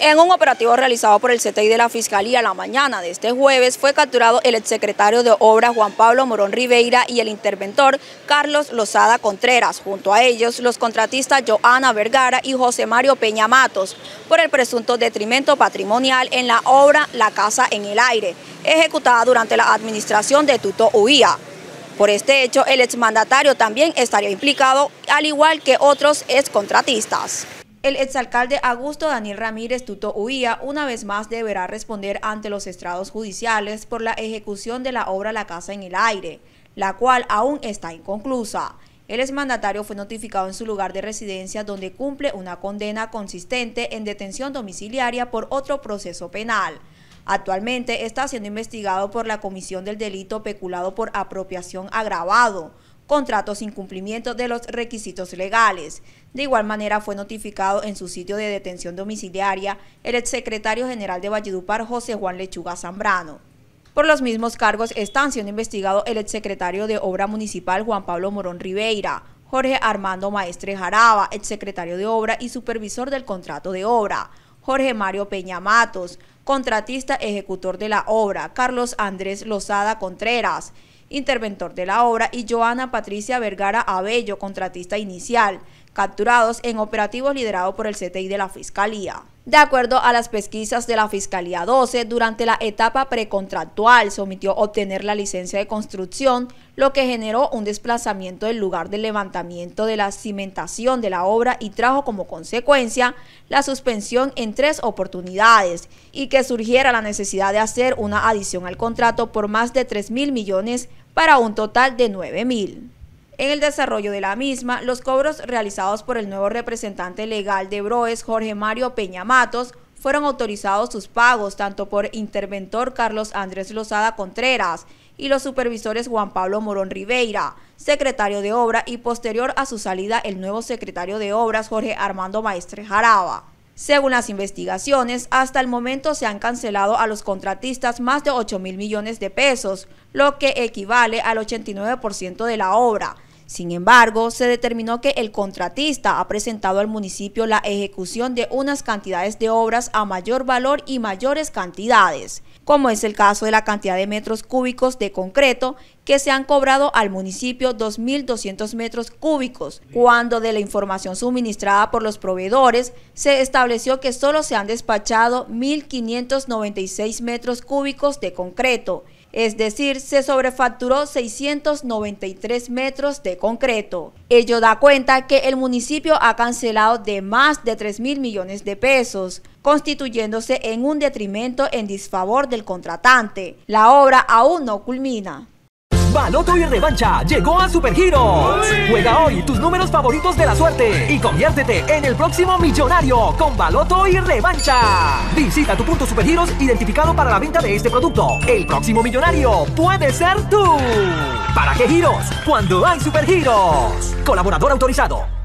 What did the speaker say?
En un operativo realizado por el CTI de la Fiscalía la mañana de este jueves fue capturado el exsecretario de Obras Juan Pablo Morón Ribeira y el interventor Carlos Lozada Contreras, junto a ellos los contratistas Joana Vergara y José Mario Peña Matos, por el presunto detrimento patrimonial en la obra La Casa en el Aire, ejecutada durante la administración de Tuto Uía. Por este hecho, el exmandatario también estaría implicado, al igual que otros excontratistas. El exalcalde Augusto Daniel Ramírez Tuto Huía una vez más deberá responder ante los estrados judiciales por la ejecución de la obra La Casa en el Aire, la cual aún está inconclusa. El exmandatario fue notificado en su lugar de residencia donde cumple una condena consistente en detención domiciliaria por otro proceso penal. Actualmente está siendo investigado por la Comisión del Delito Peculado por Apropiación Agravado, contratos sin cumplimiento de los requisitos legales. De igual manera fue notificado en su sitio de detención domiciliaria el exsecretario general de Valledupar José Juan Lechuga Zambrano. Por los mismos cargos están siendo investigado el exsecretario de Obra Municipal Juan Pablo Morón Ribeira, Jorge Armando Maestre Jaraba, exsecretario de Obra y supervisor del contrato de obra, Jorge Mario Peña Matos, contratista ejecutor de la obra, Carlos Andrés Lozada Contreras, interventor de la obra, y Joana Patricia Vergara Abello, contratista inicial, capturados en operativos liderados por el CTI de la Fiscalía. De acuerdo a las pesquisas de la Fiscalía 12, durante la etapa precontractual se omitió obtener la licencia de construcción, lo que generó un desplazamiento del lugar del levantamiento de la cimentación de la obra y trajo como consecuencia la suspensión en tres oportunidades y que surgiera la necesidad de hacer una adición al contrato por más de 3 mil millones para un total de 9 mil. En el desarrollo de la misma, los cobros realizados por el nuevo representante legal de Broes, Jorge Mario Peña Matos, fueron autorizados sus pagos tanto por interventor Carlos Andrés Lozada Contreras y los supervisores Juan Pablo Morón Ribeira, secretario de Obra y posterior a su salida el nuevo secretario de Obras Jorge Armando Maestre Jaraba. Según las investigaciones, hasta el momento se han cancelado a los contratistas más de 8 mil millones de pesos, lo que equivale al 89% de la obra, sin embargo, se determinó que el contratista ha presentado al municipio la ejecución de unas cantidades de obras a mayor valor y mayores cantidades, como es el caso de la cantidad de metros cúbicos de concreto que se han cobrado al municipio 2.200 metros cúbicos, cuando de la información suministrada por los proveedores se estableció que solo se han despachado 1.596 metros cúbicos de concreto, es decir, se sobrefacturó 693 metros de concreto. Ello da cuenta que el municipio ha cancelado de más de 3 mil millones de pesos, constituyéndose en un detrimento en disfavor del contratante. La obra aún no culmina. Baloto y Revancha llegó a Supergiros. Juega hoy tus números favoritos de la suerte y conviértete en el próximo millonario con Baloto y Revancha. Visita tu punto Supergiros identificado para la venta de este producto. El próximo millonario puede ser tú. ¿Para qué giros? Cuando hay Supergiros. Colaborador autorizado.